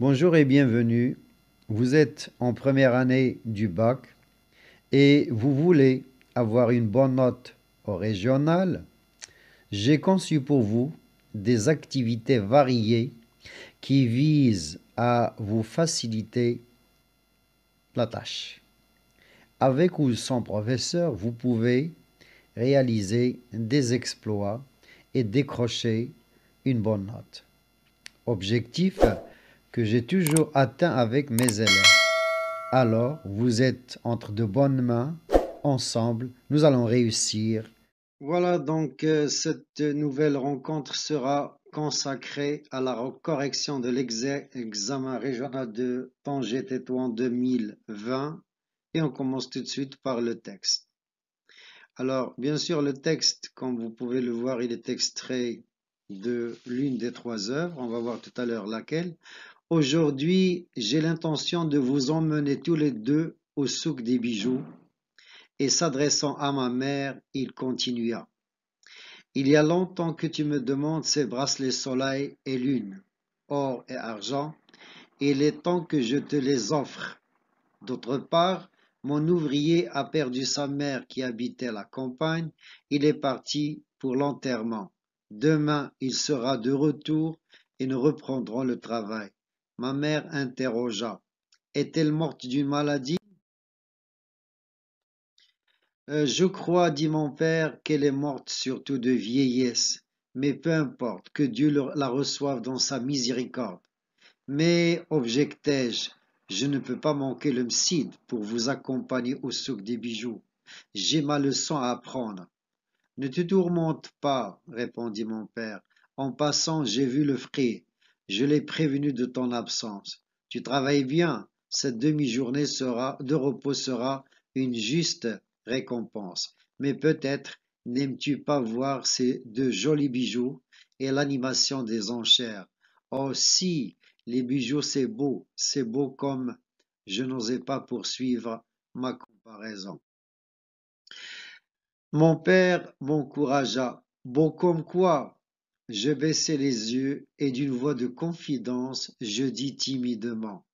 Bonjour et bienvenue. Vous êtes en première année du bac et vous voulez avoir une bonne note au régional. J'ai conçu pour vous des activités variées qui visent à vous faciliter la tâche. Avec ou sans professeur, vous pouvez réaliser des exploits et décrocher une bonne note. Objectif que j'ai toujours atteint avec mes élèves. Alors, vous êtes entre de bonnes mains. Ensemble, nous allons réussir. Voilà donc euh, cette nouvelle rencontre sera consacrée à la correction de l'examen régional de Tanger-Tétouan 2020 et on commence tout de suite par le texte. Alors, bien sûr, le texte, comme vous pouvez le voir, il est extrait de l'une des trois œuvres. On va voir tout à l'heure laquelle. Aujourd'hui, j'ai l'intention de vous emmener tous les deux au souk des bijoux. Et s'adressant à ma mère, il continua. Il y a longtemps que tu me demandes ces bracelets soleil et lune, or et argent. Il est temps que je te les offre. D'autre part, mon ouvrier a perdu sa mère qui habitait la campagne. Il est parti pour l'enterrement. Demain, il sera de retour et nous reprendrons le travail. Ma mère interrogea: — Est-elle morte d'une maladie? Euh, je crois, dit mon père, qu'elle est morte surtout de vieillesse, mais peu importe, que Dieu la reçoive dans sa miséricorde. Mais, objectai-je, je ne peux pas manquer le mside pour vous accompagner au souk des bijoux. J'ai ma leçon à apprendre. Ne te tourmente pas, répondit mon père. En passant, j'ai vu le frais. Je l'ai prévenu de ton absence. Tu travailles bien. Cette demi-journée sera, de repos sera une juste récompense. Mais peut-être n'aimes-tu pas voir ces deux jolis bijoux et l'animation des enchères. Oh si, les bijoux c'est beau, c'est beau comme je n'osais pas poursuivre ma comparaison. Mon père m'encouragea. Beau comme quoi je baissai les yeux, et d'une voix de confidence, je dis timidement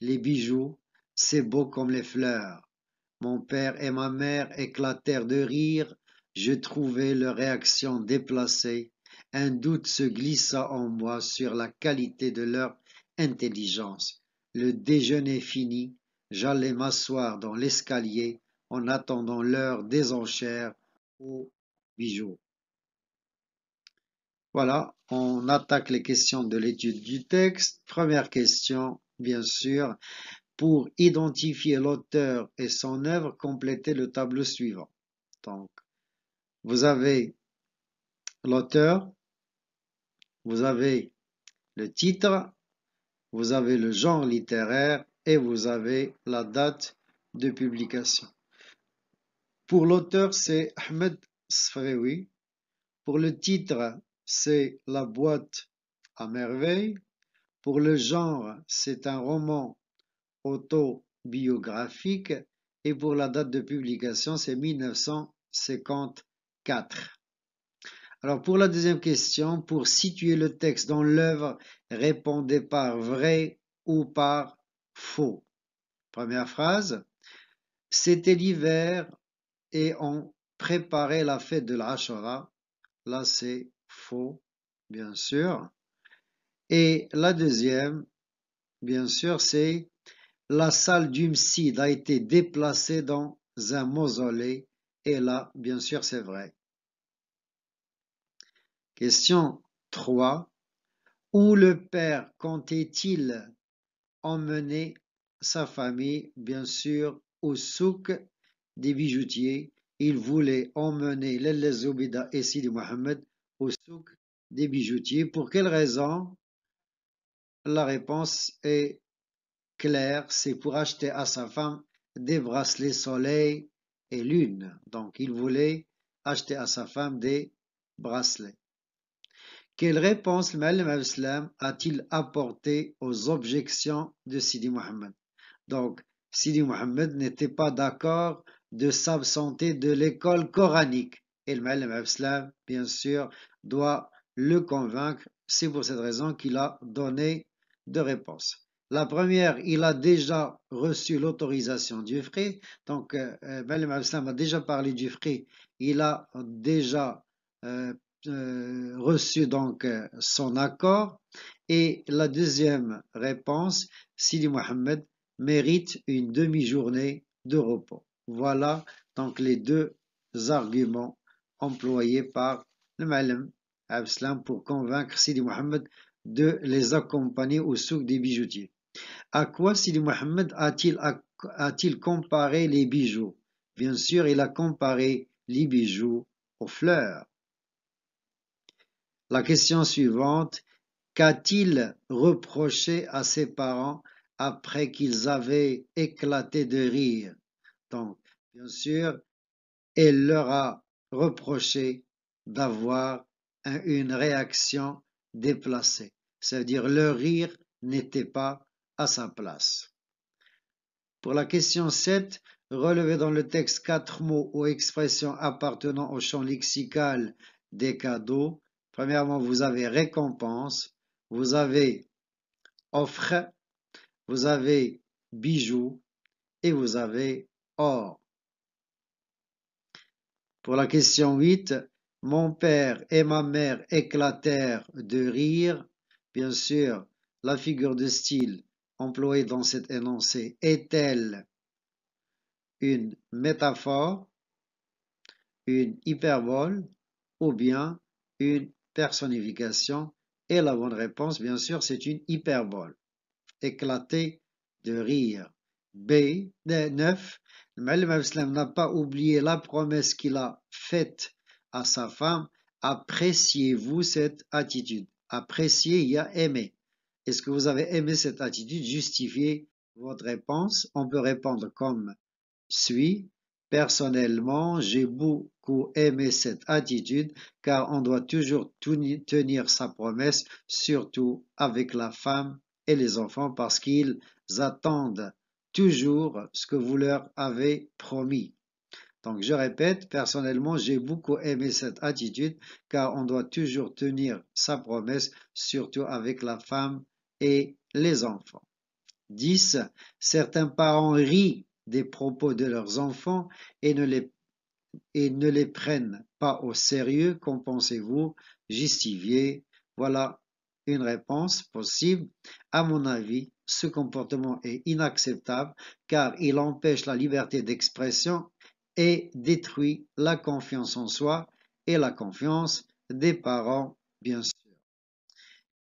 Les bijoux, c'est beau comme les fleurs. Mon père et ma mère éclatèrent de rire. Je trouvai leur réaction déplacée. Un doute se glissa en moi sur la qualité de leur intelligence. Le déjeuner fini, j'allai m'asseoir dans l'escalier en attendant l'heure des enchères aux bijoux. Voilà, on attaque les questions de l'étude du texte. Première question, bien sûr, pour identifier l'auteur et son œuvre, complétez le tableau suivant. Donc, vous avez l'auteur, vous avez le titre, vous avez le genre littéraire et vous avez la date de publication. Pour l'auteur, c'est Ahmed Sfrewi. Pour le titre, c'est La boîte à merveilles. Pour le genre, c'est un roman autobiographique et pour la date de publication, c'est 1954. Alors pour la deuxième question, pour situer le texte dans l'œuvre, répondez par vrai ou par faux. Première phrase, c'était l'hiver et on préparait la fête de l'Ashura. Là, c'est faux, bien sûr. Et la deuxième, bien sûr, c'est la salle du a été déplacée dans un mausolée. Et là, bien sûr, c'est vrai. Question 3. Où le père comptait-il emmener sa famille, bien sûr, au souk des bijoutiers Il voulait emmener les et Sidi Mohamed au souk des bijoutiers. Pour quelle raison La réponse est claire, c'est pour acheter à sa femme des bracelets soleil et lune. Donc il voulait acheter à sa femme des bracelets. Quelle réponse l'imam a-t-il apporté aux objections de Sidi Mohamed Donc Sidi Mohamed n'était pas d'accord de s'absenter de l'école coranique et le Malem bien sûr, doit le convaincre. C'est pour cette raison qu'il a donné deux réponses. La première, il a déjà reçu l'autorisation du frais. Donc, euh, euh Malem a déjà parlé du fri. Il a déjà euh, euh, reçu donc son accord. Et la deuxième réponse, Sidi Mohamed mérite une demi-journée de repos. Voilà donc les deux arguments employé par le Malem Abslam pour convaincre Sidi Mohammed de les accompagner au souk des bijoutiers. À quoi Sidi Mohammed a-t-il comparé les bijoux Bien sûr, il a comparé les bijoux aux fleurs. La question suivante, qu'a-t-il reproché à ses parents après qu'ils avaient éclaté de rire Donc, bien sûr, elle leur a reprocher, d'avoir une réaction déplacée. C'est-à-dire le rire n'était pas à sa place. Pour la question 7, relevez dans le texte quatre mots ou expressions appartenant au champ lexical des cadeaux. Premièrement, vous avez récompense, vous avez offre, vous avez bijoux et vous avez or. Pour la question 8, mon père et ma mère éclatèrent de rire. Bien sûr, la figure de style employée dans cette énoncé est-elle une métaphore, une hyperbole ou bien une personnification Et la bonne réponse, bien sûr, c'est une hyperbole. Éclater de rire. B, 9. Le n'a pas oublié la promesse qu'il a faite à sa femme. Appréciez-vous cette attitude appréciez, il y a aimé. Est-ce que vous avez aimé cette attitude Justifiez votre réponse. On peut répondre comme suit. Personnellement, j'ai beaucoup aimé cette attitude car on doit toujours tenir sa promesse, surtout avec la femme et les enfants parce qu'ils attendent toujours ce que vous leur avez promis. Donc je répète, personnellement, j'ai beaucoup aimé cette attitude car on doit toujours tenir sa promesse, surtout avec la femme et les enfants. 10. Certains parents rient des propos de leurs enfants et ne les, et ne les prennent pas au sérieux. Qu'en pensez-vous justifiez Voilà une réponse possible. À mon avis, ce comportement est inacceptable car il empêche la liberté d'expression et détruit la confiance en soi et la confiance des parents, bien sûr.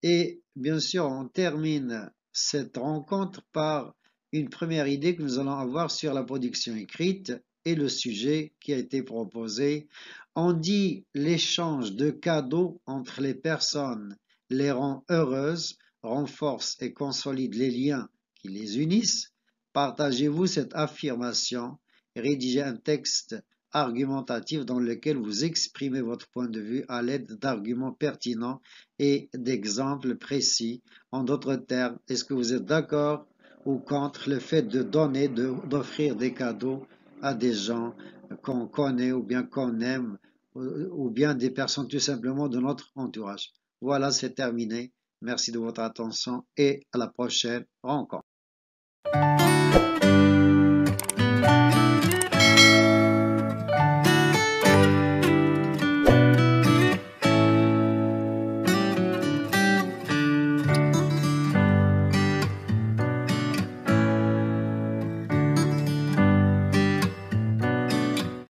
Et bien sûr, on termine cette rencontre par une première idée que nous allons avoir sur la production écrite et le sujet qui a été proposé. On dit l'échange de cadeaux entre les personnes les rend heureuses, renforce et consolide les liens qui les unissent. Partagez-vous cette affirmation rédigez un texte argumentatif dans lequel vous exprimez votre point de vue à l'aide d'arguments pertinents et d'exemples précis. En d'autres termes, est-ce que vous êtes d'accord ou contre le fait de donner, d'offrir des cadeaux à des gens qu'on connaît ou bien qu'on aime ou bien des personnes tout simplement de notre entourage voilà, c'est terminé. Merci de votre attention et à la prochaine rencontre.